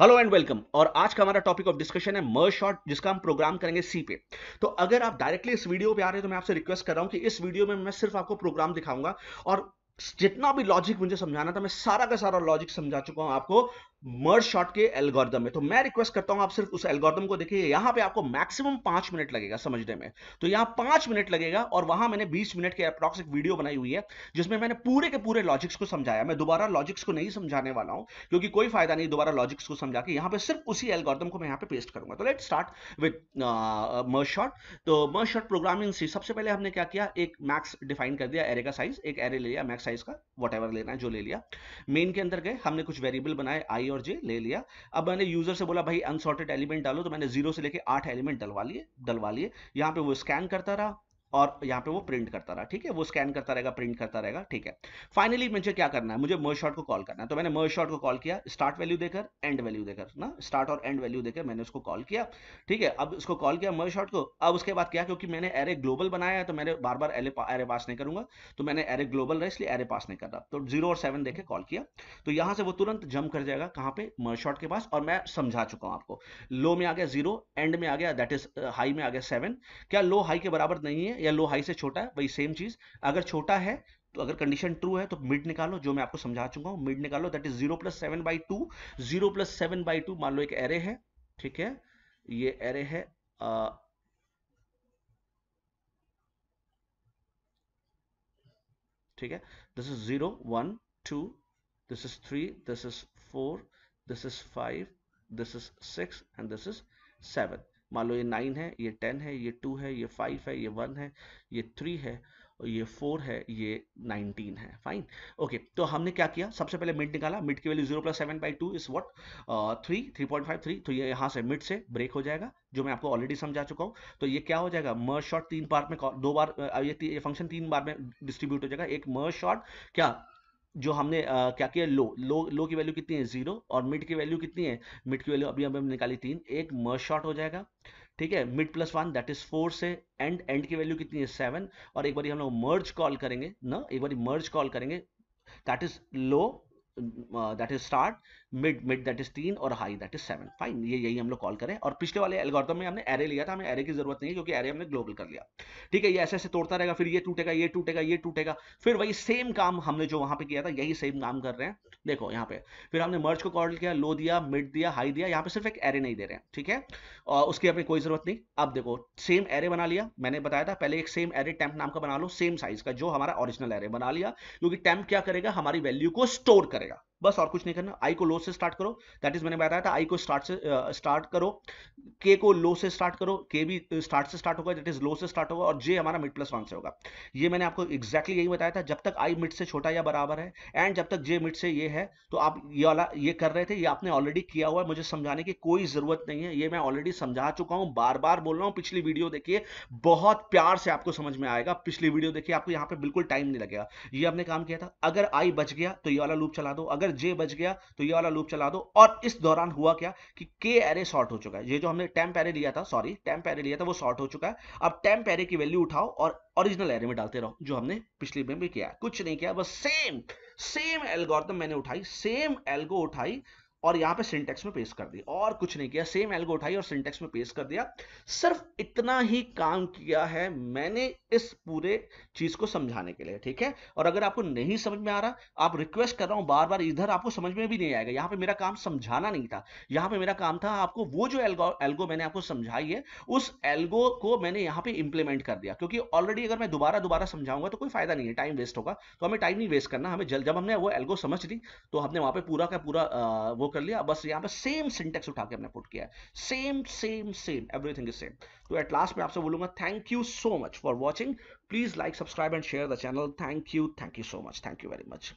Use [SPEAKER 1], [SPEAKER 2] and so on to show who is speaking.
[SPEAKER 1] Hello and welcome और आज का हमारा टॉपिक ऑफ डिस्कशन है मर शॉट जिसका हम प्रोग्राम करेंगे सी पे तो अगर आप डायरेक्टली इस वीडियो पे आ रहे हैं तो मैं आपसे रिक्वेस्ट कर रहा हूं कि इस वीडियो में मैं सिर्फ आपको प्रोग्राम दिखाऊंगा और जितना भी लॉजिक मुझे समझाना था मैं सारा का सारा लॉजिक समझा चुका हूं आपको मर्ज शॉट के एल्गोरिदम में तो मैं रिक्वेस्ट करता हूं आप सिर्फ उस एल्गोरिदम को देखिए यहां पे आपको मैक्सिमम पांच मिनट लगेगा समझने में तो यहां पांच मिनट लगेगा और वहां मैंने बीस मिनट के अप्रॉक्स एक वीडियो बनाई हुई है जिसमें मैंने पूरे के पूरे लॉजिक्स को समझाया मैं दोबारा लॉजिक्स को नहीं समझाने वाला हूं क्योंकि कोई फायदा नहीं दोबारा लॉजिक्स को समझा के यहां पर सिर्फ उसी एल्गोरिदम को मैं यहां पे पेस्ट करूंगा तो let start with merge sort तो मर्ज शॉट प्रोग्रामिंग से सबसे पहले हमने क्या किया एक मैक्स डिफाइन कर दिया एरे का साइज एक एरे ले लिया मैक्स साइज का वट लेना है जो ले लिया मेन के अंदर गए हमने कुछ वेरिएबल बनाए आई और जे ले लिया अब मैंने यूजर से बोला भाई अनसॉर्टेड एलिमेंट डालो तो मैंने जीरो से लेके आठ एलिमेंट डलवा लिए डलवा लिए यहाँ पे वो स्कैन करता रहा और यहाँ पे वो प्रिंट करता रहा ठीक है वो स्कैन करता रहेगा प्रिंट करता रहेगा ठीक है फाइनली मुझे क्या करना है मुझे मर्ज शॉट को कॉल करना है तो मैंने मर्ज शॉट को कॉल किया स्टार्ट वैल्यू देकर एंड वैल्यू देकर ना स्टार्ट और एंड वैल्यू देकर मैंने उसको कॉल किया ठीक है अब उसको कॉल किया मर्ज शॉट को अब उसके बाद क्या क्योंकि मैंने एरे ग्लोबल बनाया है तो मैंने बार बार एरे एरे पास नहीं करूंगा तो मैंने एरे ग्लोबल रहा इसलिए एरे पास नहीं कर रहा तो जीरो और सेवन देकर कॉल किया तो यहां से वो तुरंत जम कर जाएगा कहां पे मर्ज शॉट के पास और मैं समझा चुका हूं आपको लो में आ गया जीरो एंड में आ गया दैट इज हाई में आ गया सेवन क्या लो हाई के बराबर नहीं है या लो हाई से छोटा है वही सेम चीज अगर छोटा है तो अगर कंडीशन ट्रू है तो मिड निकालो जो मैं आपको समझा चुका हूं मिड निकालो that is zero plus seven by two zero plus seven by two मान लो एक एरे है ठीक है ये एरे है आ, ठीक है this is zero one two this is three this is four this is five this is six and this is seven मान लो ये नाइन है ये टेन है ये टू है ये फाइव है ये वन है ये थ्री है और ये फोर है ये नाइनटीन है फाइन ओके तो हमने क्या किया सबसे पहले मिड निकाला मिड की value zero plus seven by two is what three three point five three तो ये यहाँ से मिड से ब्रेक हो जाएगा जो मैं आपको ऑलरेडी समझा चुका हूँ तो ये क्या हो जाएगा मर शॉट तीन पार्ट में दो बार uh, ये, फंक्शन तीन बार में डिस्ट्रीब्यूट हो जाएगा एक मर शॉट क्या जो हमने आ, क्या किया लो लो लो की वैल्यू कितनी है जीरो और मिड की वैल्यू कितनी है मिड की वैल्यू अभी हमने निकाली तीन एक मर्ज शॉट हो जाएगा ठीक है mid plus one that is four से एंड एंड की वैल्यू कितनी है सेवन और एक बार हम लोग मर्ज कॉल करेंगे ना एक बार मर्ज कॉल करेंगे that is low that is start mid mid that is तीन और high that is seven fine ये यही हम लोग कॉल करें और पिछले वाले एल्गोरिथम में हमने एरे लिया था हमें एरे की जरूरत नहीं है क्योंकि एरे हमने ग्लोबल कर लिया ठीक है ये ऐसे ऐसे तोड़ता रहेगा फिर ये टूटेगा ये टूटेगा ये टूटेगा फिर वही सेम काम हमने जो वहां पे किया था यही सेम काम कर रहे हैं देखो यहाँ पे फिर हमने मर्ज को कॉल किया लो दिया मिड दिया हाई दिया यहाँ पे सिर्फ एक एरे नहीं दे रहे हैं ठीक है और उसकी हमें कोई जरूरत नहीं अब देखो सेम एरे बना लिया मैंने बताया था पहले एक सेम एरे टेम्प नाम का बना लो सेम साइज का जो हमारा ओरिजिनल एरे बना लिया क्योंकि टेम्प क्या करेगा हमारी वैल्यू को स्टोर करेगा carga. बस और कुछ नहीं करना आई को लो से स्टार्ट करो दैट इज मैंने बताया था आई को स्टार्ट से स्टार्ट करो के को लो से स्टार्ट करो के भी स्टार्ट से स्टार्ट होगा दैट इज लो से स्टार्ट होगा और जे हमारा मिड प्लस वन से होगा ये मैंने आपको एक्जैक्टली यही बताया था जब तक आई मिड से छोटा या बराबर है एंड जब तक जे मिड से ये है तो आप ये वाला ये कर रहे थे ये आपने ऑलरेडी किया हुआ है मुझे समझाने की कोई जरूरत नहीं है ये मैं ऑलरेडी समझा चुका हूँ बार बार बोल रहा हूँ पिछली वीडियो देखिए बहुत प्यार से आपको समझ में आएगा पिछली वीडियो देखिए आपको यहाँ पे बिल्कुल टाइम नहीं लगेगा ये आपने काम किया था अगर आई बच गया तो ये वाला लूप चला दो अगर जे बच गया तो ये वाला लूप चला दो और इस दौरान हुआ क्या कि के एरे शॉर्ट हो चुका है ये जो हमने टेम्प एरे लिया था सॉरी टेम्प एरे लिया था वो शॉर्ट हो चुका है अब टेम्प एरे की वैल्यू उठाओ और ओरिजिनल एरे में डालते रहो जो हमने पिछले में भी किया कुछ नहीं किया बस सेम सेम एल्गोरिथम मैंने उठाई सेम एल्गो उठाई और यहां पे सिंटेक्स में पेश कर दिया और कुछ नहीं किया सेम एल्गो उठाई और सिंटेक्स में पेश कर दिया सिर्फ इतना ही काम किया है मैंने इस पूरे चीज को समझाने के लिए ठीक है और अगर आपको नहीं समझ में आ रहा आप रिक्वेस्ट कर रहा हूं बार बार इधर आपको समझ में भी नहीं आएगा यहां पे मेरा काम समझाना नहीं था यहां पे मेरा काम था आपको वो जो एल्गो एल्गो मैंने आपको समझाई है उस एल्गो को मैंने यहां पर इंप्लीमेंट कर दिया क्योंकि ऑलरेडी अगर मैं दोबारा दोबारा समझाऊंगा तो कोई फायदा नहीं है टाइम वेस्ट होगा तो हमें टाइम नहीं वेस्ट करना हमें जल्द जब हमने वो एल्गो समझ ली तो हमने वहां पर पूरा का पूरा वो कर लिया बस यहाँ पे सेम सिंटेक्स उठा के हमने पुट किया same same same everything is same तो एट लास्ट मैं आपसे बोलूंगा thank you so much for watching please like subscribe and share the channel thank you thank you so much thank you very much